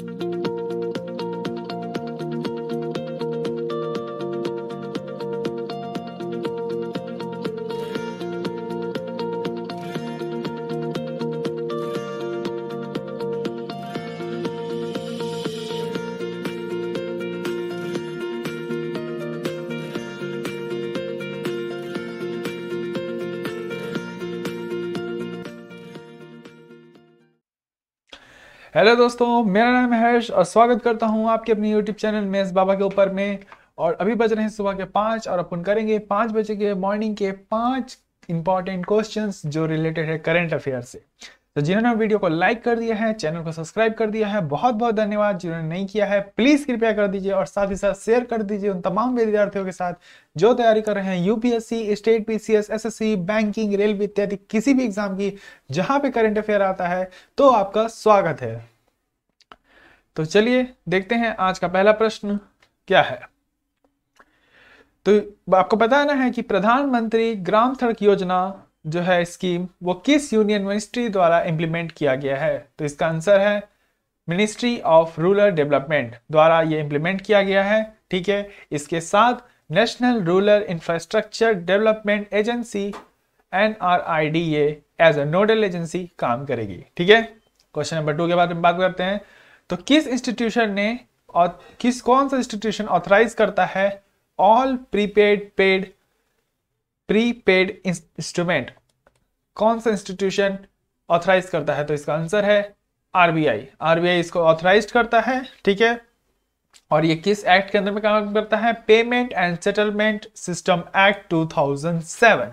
you hello दोस्तों मेरा नाम है हर्ष और स्वागत करता हूं आपके अपने यूट्यूब चैनल मेज बाबा के ऊपर में और अभी बज रहे हैं सुबह के पाँच और अपन करेंगे पाँच बजे के मॉर्निंग के पाँच इंपॉर्टेंट क्वेश्चन जो रिलेटेड है करेंट अफेयर से तो जिन्होंने वीडियो को लाइक कर दिया है चैनल को सब्सक्राइब कर दिया है बहुत बहुत धन्यवाद जिन्होंने नहीं किया है प्लीज कृपया कर दीजिए और साथ ही साथ शेयर कर दीजिए उन तमाम विद्यार्थियों के साथ जो तैयारी कर रहे हैं UPSC state PCS SSC banking railway इत्यादि किसी भी एग्जाम की जहां पे करंट अफेयर आता है तो आपका स्वागत है तो चलिए देखते हैं आज का पहला प्रश्न क्या है तो आपको बताना है कि प्रधानमंत्री ग्राम सड़क योजना जो है स्कीम वो किस यूनियन मिनिस्ट्री द्वारा इंप्लीमेंट किया गया है तो इसका आंसर है मिनिस्ट्री ऑफ रूरल डेवलपमेंट द्वारा ये इंप्लीमेंट किया गया है ठीक है इसके साथ national rural infrastructure development agency N R I D as a nodal agency काम करेगी ठीक है क्वेश्चन नंबर टू के बाद में बात करते हैं तो किस इंस्टीट्यूशन ने और किस कौन सा इंस्टीट्यूशन ऑथराइज करता है all prepaid paid prepaid instrument कौन सा इंस्टीट्यूशन ऑथराइज करता है तो इसका आंसर है आरबीआई आरबीआई इसको ऑथराइज करता है ठीक है और ये किस एक्ट के अंदर में काम करता है payment and settlement system act 2007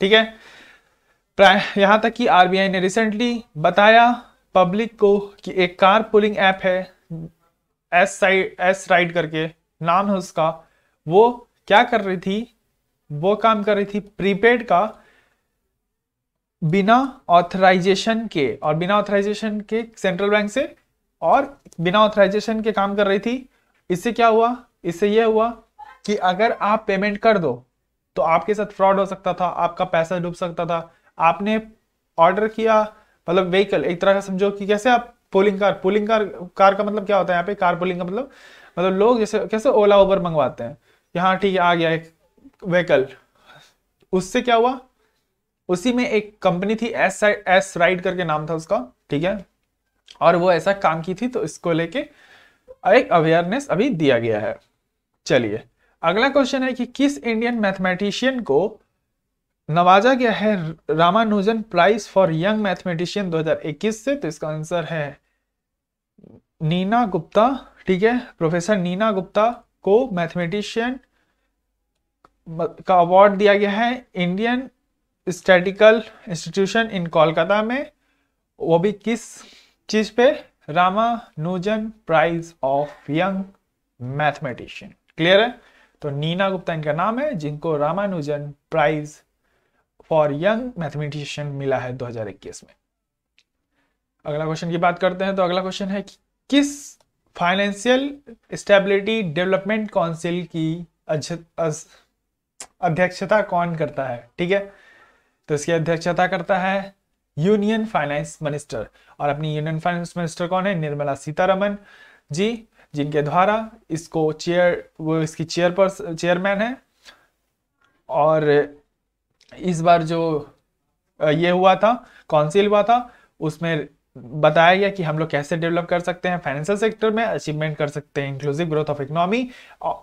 ठीक है यहां तक कि आरबीआई ने रिसेंटली बताया पब्लिक को कि एक कार पुलिंग ऐप है एस साइड एस राइड करके नाम है उसका वो क्या कर रही थी वो काम कर रही थी प्रीपेड का बिना ऑथराइजेशन के और बिना ऑथराइजेशन के सेंट्रल बैंक से और बिना ऑथराइजेशन के काम कर रही थी इससे क्या हुआ इससे यह हुआ कि अगर आप पेमेंट कर दो तो आपके साथ फ्रॉड हो सकता था आपका पैसा डूब सकता था आपने ऑर्डर किया मतलब व्हीकल एक तरह का समझो कि कैसे आप pooling car pooling car car का मतलब क्या होता है यहाँ पे कार पोलिंग का मतलब मतलब लोग जैसे कैसे ओला उबर मंगवाते हैं यहाँ ठीक है आ गया एक व्हीकल उससे क्या हुआ उसी में एक कंपनी थी एस एस राइड करके नाम था उसका ठीक है और वो ऐसा काम की थी तो इसको लेके एक अवेयरनेस अभी दिया गया है चलिए अगला क्वेश्चन है कि किस इंडियन मैथमेटिशियन को नवाजा गया है Ramanujan prize for young mathematician 2021 से तो इसका आंसर है नीना गुप्ता ठीक है प्रोफेसर नीना गुप्ता को मैथमेटिशियन का अवार्ड दिया गया है Indian statical institution in Kolkata में वो भी किस चीज पे Ramanujan prize of young mathematician clear है तो नीना गुप्ता इनका नाम है जिनको Ramanujan prize for young mathematician मिला है 2021 में अगला क्वेश्चन की बात करते हैं तो अगला क्वेश्चन है कि किस फाइनेंशियल स्टेबिलिटी डेवलपमेंट काउंसिल की अध्यक्षता कौन करता है ठीक है तो इसकी अध्यक्षता करता है यूनियन फाइनेंस मिनिस्टर और अपनी यूनियन फाइनेंस मिनिस्टर कौन है निर्मला सीतारमन जी जिनके द्वारा इसको चेयर वो इसकी चेयर पर चेयरमैन है और इस बार जो ये हुआ था काउंसिल हुआ था उसमें बताया गया कि हम लोग कैसे डेवलप कर सकते हैं फाइनेंशियल सेक्टर में अचीवमेंट कर सकते हैं inclusive growth of economy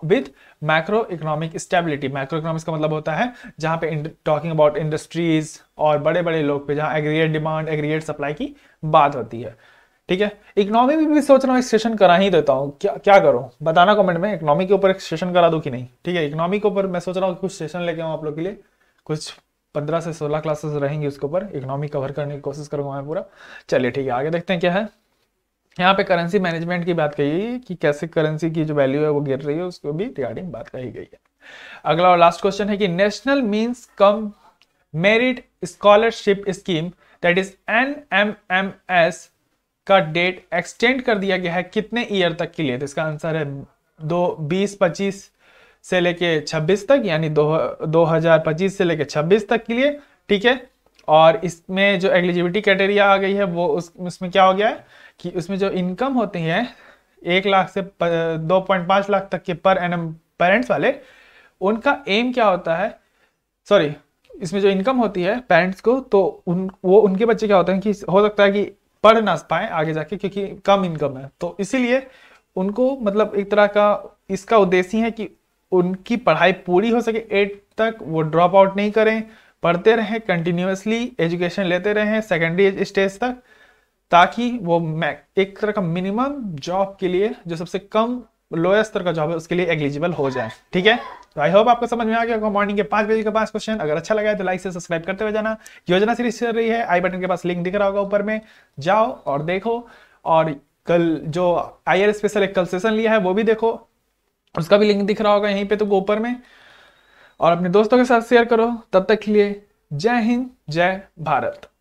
with macro economic stability macro economics का मतलब होता है जहां पे टॉकिंग अबाउट इंडस्ट्रीज और बड़े बड़े लोग पे जहां एग्रीगेट डिमांड एग्रीगेट सप्लाई की बात होती है ठीक है इकोनॉमी में भी सोच रहा हूँ एक सेशन करा ही देता हूँ क्या क्या करूँ बताना कमेंट में इकोनॉमी के ऊपर एक सेशन करा दो कि नहीं ठीक है इकोनॉमी के ऊपर मैं सोच रहा हूँ कुछ सेशन लेके आऊँ आप लोग के लिए कुछ पंद्रह से सोलह क्लासेस रहेंगी उसके ऊपर इकोनॉमी कवर करने की कोशिश करूंगा मैं पूरा चलिए ठीक है आगे देखते हैं क्या है यहाँ पे करेंसी मैनेजमेंट की बात कही कि कैसे करेंसी की जो वैल्यू है वो गिर रही है उसको भी रिगार्डिंग बात कही गई है अगला और लास्ट क्वेश्चन है कि national means cum merit scholarship scheme that is N M M S का डेट एक्सटेंड कर दिया गया है कितने ईयर तक के लिए तो इसका आंसर है दो बीस पच्चीस से लेके 26 तक यानी दो 2025 से लेके 26 तक के लिए ठीक है और इसमें जो एलिजिबिलिटी क्राइटेरिया आ गई है वो उस उसमें क्या हो गया है कि उसमें जो इनकम होती है एक लाख से दो पॉइंट पांच लाख तक के पर एन पेरेंट्स वाले उनका एम क्या होता है सॉरी इसमें जो इनकम होती है पेरेंट्स को तो उन वो उनके बच्चे क्या होते हैं कि हो सकता है कि पढ़ ना पाए आगे जाके क्योंकि कम इनकम है तो इसीलिए उनको मतलब एक तरह का इसका उद्देश्य है कि उनकी पढ़ाई पूरी हो सके एट तक वो ड्रॉप आउट नहीं करें पढ़ते रहें कंटिन्यूसली एजुकेशन लेते रहें सेकेंडरी स्टेज तक ताकि वो एक तरह का मिनिमम जॉब के लिए जो सबसे कम लोएस्ट स्तर का जॉब है उसके लिए एलिजिबल हो जाए ठीक है तो आई होप आपको समझ में आ गया होगा मॉर्निंग के पांच बजे के पास क्वेश्चन अगर अच्छा लगा है तो लाइक से सब्सक्राइब करते हुए जाना योजना सीरीज चल रही है आई बटन के पास लिंक दिख रहा होगा ऊपर में जाओ और देखो और कल जो आई स्पेशल एक कल सेशन लिया है वो भी देखो उसका भी लिंक दिख रहा होगा यहीं पे तो गोपर में और अपने दोस्तों के साथ शेयर करो तब तक के लिए जय हिंद जय भारत